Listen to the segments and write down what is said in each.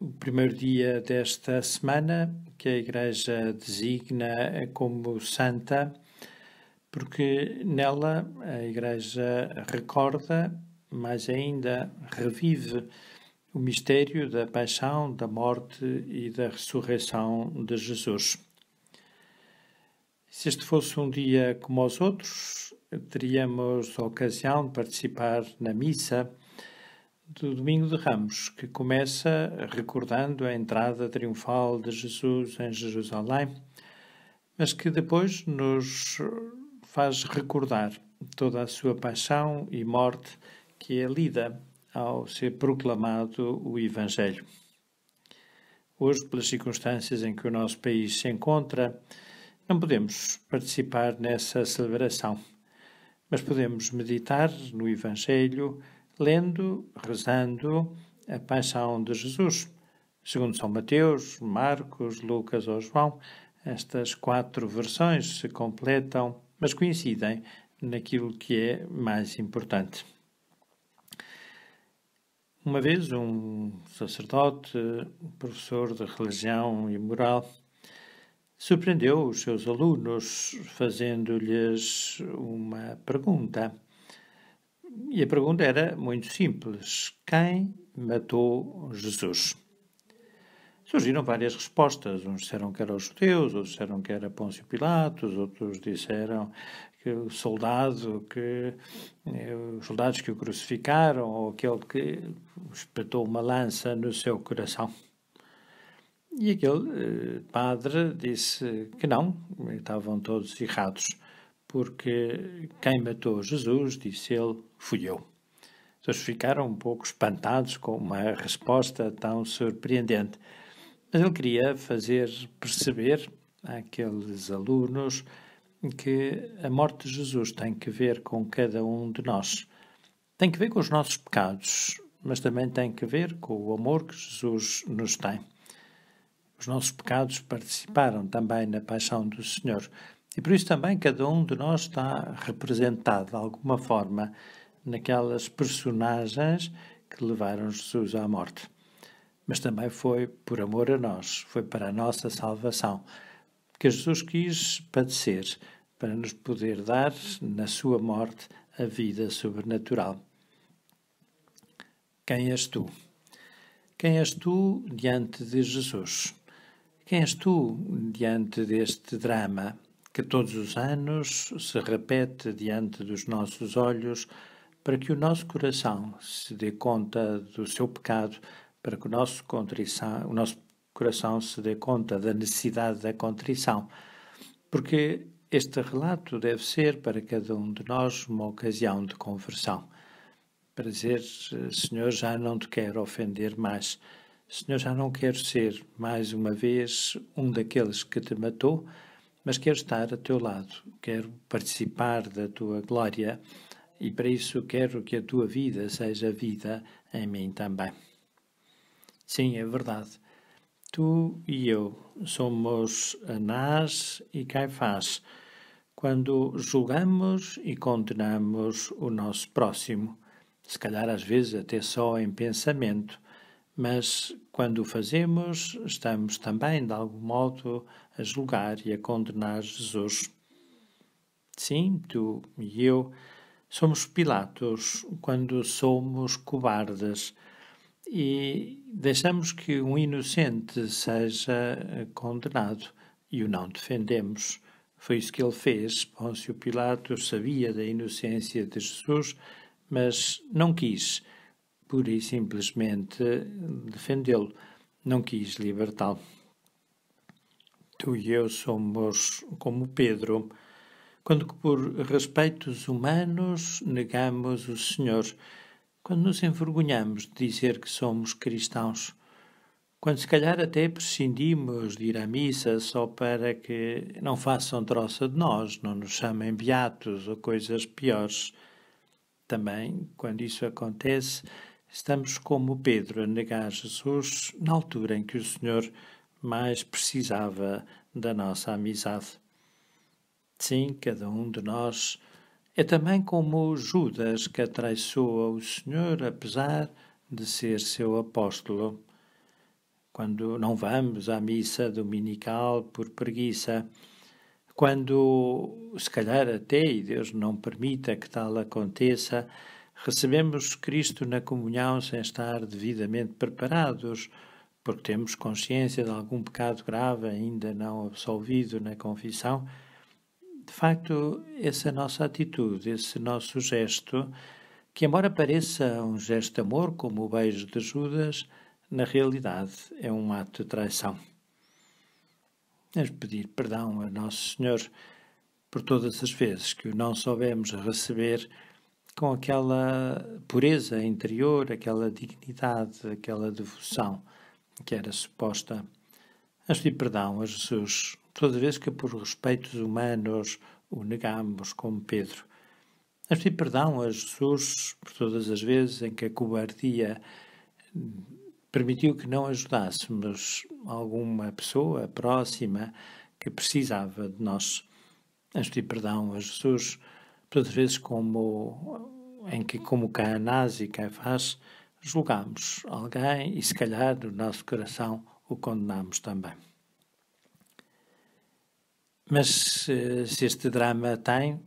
o primeiro dia desta semana, que a Igreja designa como Santa, porque nela a Igreja recorda, mas ainda revive, o mistério da paixão, da morte e da ressurreição de Jesus. Se este fosse um dia como os outros, teríamos a ocasião de participar na missa do Domingo de Ramos, que começa recordando a entrada triunfal de Jesus em Jerusalém, mas que depois nos faz recordar toda a sua paixão e morte que é lida ao ser proclamado o Evangelho. Hoje, pelas circunstâncias em que o nosso país se encontra, não podemos participar nessa celebração, mas podemos meditar no Evangelho lendo, rezando a paixão de Jesus. Segundo São Mateus, Marcos, Lucas ou João, estas quatro versões se completam, mas coincidem naquilo que é mais importante. Uma vez, um sacerdote, professor de religião e moral, surpreendeu os seus alunos fazendo-lhes uma pergunta. E a pergunta era muito simples: quem matou Jesus? Surgiram várias respostas. Uns disseram que eram os judeus, outros disseram que era Pôncio Pilatos, outros disseram que o soldado, que eh, os soldados que o crucificaram, ou aquele que espetou uma lança no seu coração. E aquele eh, padre disse que não, estavam todos errados porque quem matou Jesus, disse ele, fui eu. Eles ficaram um pouco espantados com uma resposta tão surpreendente. Mas ele queria fazer perceber àqueles alunos que a morte de Jesus tem que ver com cada um de nós. Tem que ver com os nossos pecados, mas também tem que ver com o amor que Jesus nos tem. Os nossos pecados participaram também na paixão do Senhor. E por isso também cada um de nós está representado de alguma forma naquelas personagens que levaram Jesus à morte. Mas também foi por amor a nós, foi para a nossa salvação, que Jesus quis padecer para nos poder dar, na sua morte, a vida sobrenatural. Quem és tu? Quem és tu diante de Jesus? Quem és tu diante deste drama, que todos os anos se repete diante dos nossos olhos, para que o nosso coração se dê conta do seu pecado, para que o nosso, o nosso coração se dê conta da necessidade da contrição. Porque este relato deve ser para cada um de nós uma ocasião de conversão. Para dizer, Senhor, já não te quero ofender mais. Senhor, já não quero ser mais uma vez um daqueles que te matou mas quero estar a teu lado, quero participar da tua glória e para isso quero que a tua vida seja vida em mim também. Sim, é verdade. Tu e eu somos Anás e Caifás quando julgamos e condenamos o nosso próximo, se calhar às vezes até só em pensamento, mas quando o fazemos, estamos também, de algum modo, a julgar e a condenar Jesus. Sim, tu e eu somos Pilatos quando somos cobardes e deixamos que um inocente seja condenado e o não defendemos. Foi isso que ele fez. Pôncio Pilatos sabia da inocência de Jesus, mas não quis pura e simplesmente defendê-lo. Não quis libertá-lo. Tu e eu somos como Pedro, quando que por respeitos humanos negamos o Senhor, quando nos envergonhamos de dizer que somos cristãos, quando se calhar até prescindimos de ir à missa só para que não façam troça de nós, não nos chamem beatos ou coisas piores. Também, quando isso acontece, Estamos como Pedro a negar Jesus na altura em que o Senhor mais precisava da nossa amizade. Sim, cada um de nós é também como Judas que atraiçoa o Senhor, apesar de ser seu apóstolo. Quando não vamos à missa dominical por preguiça, quando, se calhar até, e Deus não permita que tal aconteça, Recebemos Cristo na comunhão sem estar devidamente preparados, porque temos consciência de algum pecado grave ainda não absolvido na confissão. De facto, essa nossa atitude, esse nosso gesto, que embora pareça um gesto de amor, como o beijo de Judas, na realidade é um ato de traição. Vamos pedir perdão a Nosso Senhor por todas as vezes que o não soubemos receber com aquela pureza interior, aquela dignidade, aquela devoção que era suposta. Antes de perdão a Jesus, toda vez que por respeitos humanos o negamos, como Pedro. Antes de perdão a Jesus por todas as vezes em que a cobardia permitiu que não ajudássemos alguma pessoa próxima que precisava de nós. Antes de perdão a Jesus Outras vezes, como em que, como Caanás e Caifás, julgamos alguém e, se calhar, do nosso coração o condenamos também. Mas se este drama tem,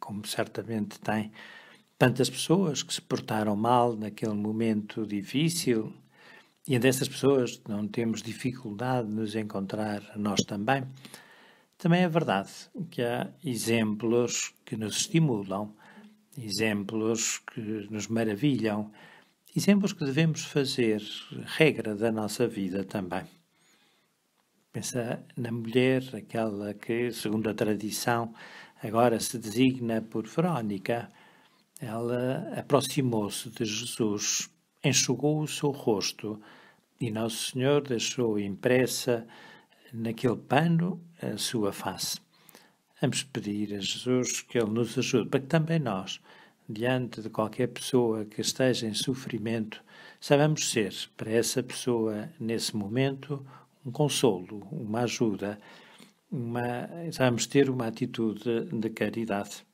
como certamente tem, tantas pessoas que se portaram mal naquele momento difícil, e dessas pessoas não temos dificuldade de nos encontrar nós também, também é verdade que há exemplos que nos estimulam, exemplos que nos maravilham, exemplos que devemos fazer regra da nossa vida também. Pensa na mulher, aquela que, segundo a tradição, agora se designa por Verónica. Ela aproximou-se de Jesus, enxugou o seu rosto e Nosso Senhor deixou impressa naquele pano a sua face. Vamos pedir a Jesus que Ele nos ajude, para que também nós, diante de qualquer pessoa que esteja em sofrimento, saibamos ser para essa pessoa, nesse momento, um consolo, uma ajuda, uma, saibamos ter uma atitude de caridade.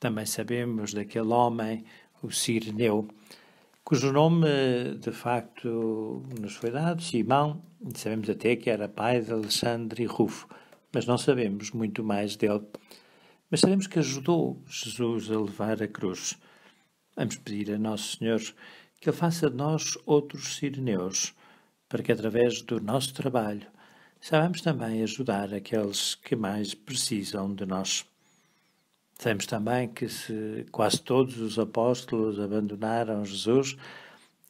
Também sabemos daquele homem, o Sirineu, cujo nome de facto nos foi dado, Simão, sabemos até que era pai de Alexandre e Rufo, mas não sabemos muito mais dele. Mas sabemos que ajudou Jesus a levar a cruz. Vamos pedir a Nosso Senhor que Ele faça de nós outros sirineus, para que através do nosso trabalho saibamos também ajudar aqueles que mais precisam de nós. Temos também que se quase todos os apóstolos abandonaram Jesus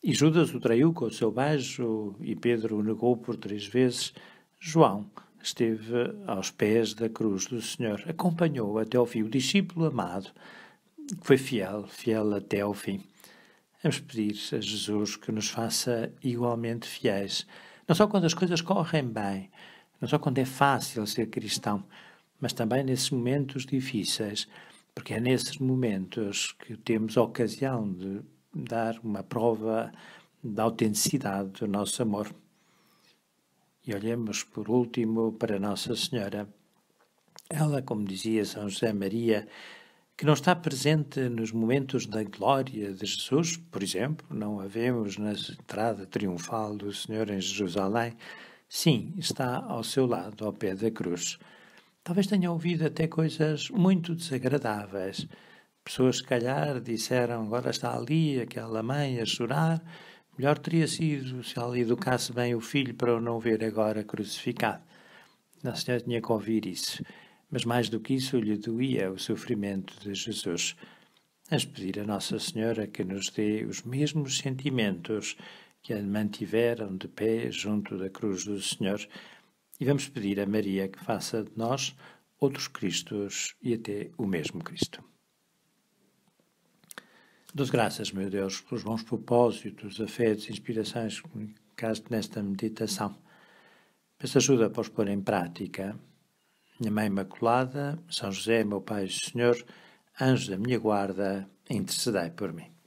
e Judas o traiu com o seu beijo e Pedro o negou por três vezes. João esteve aos pés da cruz do Senhor, acompanhou até ao fim o discípulo amado, que foi fiel, fiel até ao fim. Vamos pedir a Jesus que nos faça igualmente fiéis, não só quando as coisas correm bem, não só quando é fácil ser cristão, mas também nesses momentos difíceis, porque é nesses momentos que temos a ocasião de dar uma prova da autenticidade do nosso amor. E olhemos por último para Nossa Senhora. Ela, como dizia São José Maria, que não está presente nos momentos da glória de Jesus, por exemplo, não a vemos na entrada triunfal do Senhor em Jerusalém, sim, está ao seu lado, ao pé da cruz. Talvez tenha ouvido até coisas muito desagradáveis. Pessoas, se calhar, disseram: agora está ali aquela mãe a chorar. Melhor teria sido se ela educasse bem o filho para o não ver agora crucificado. Nossa Senhora tinha que ouvir isso. Mas mais do que isso, lhe doía o sofrimento de Jesus. Vamos pedir a Nossa Senhora que nos dê os mesmos sentimentos que a mantiveram de pé junto da cruz do Senhor e vamos pedir a Maria que faça de nós outros Cristos e até o mesmo Cristo. Dou-te graças, meu Deus, pelos bons propósitos, afetos e inspirações que me caste nesta meditação. Peço ajuda para os pôr em prática. Minha Mãe Imaculada, São José, meu Pai e Senhor, anjo da minha guarda, intercedei por mim.